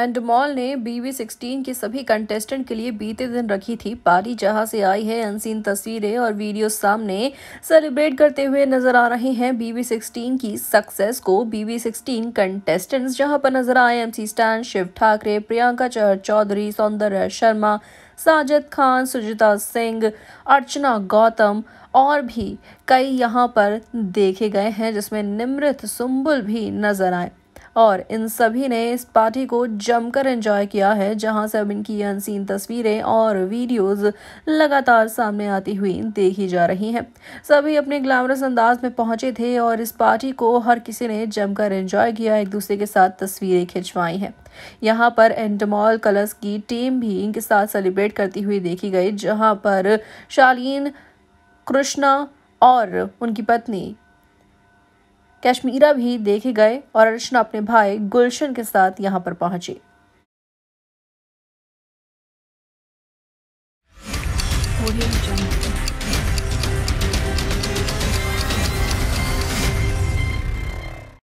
एंडमॉल ने बीवी सिक्सटीन के सभी कंटेस्टेंट के लिए बीते दिन रखी थी पारी जहां से आई है अनसीन तस्वीरें और वीडियो सामने सेलिब्रेट करते हुए नजर आ रहे हैं बीवी सिक्सटीन की सक्सेस को बीवी सिक्सटीन कंटेस्टेंट्स जहां पर नजर आए एमसी स्टैन शिव ठाकरे प्रियंका चहर चौधरी सौंदर्य शर्मा साजिद खान सुजिता सिंह अर्चना गौतम और भी कई यहाँ पर देखे गए हैं जिसमें निमृत सुम्बुल भी नजर आए और इन सभी ने इस पार्टी को जमकर एंजॉय किया है जहां से अब इनकी अनसीन तस्वीरें और वीडियोस लगातार सामने आती हुई देखी जा रही हैं सभी अपने ग्लैमरस अंदाज में पहुंचे थे और इस पार्टी को हर किसी ने जमकर एंजॉय किया एक दूसरे के साथ तस्वीरें खिंचवाई हैं यहाँ पर एंडमॉल कलर्स की टीम भी इनके साथ सेलिब्रेट करती हुई देखी गई जहाँ पर शालीन कृष्णा और उनकी पत्नी कश्मीरा भी देखे गए और अर्चना अपने भाई गुलशन के साथ यहाँ पर पहुंचे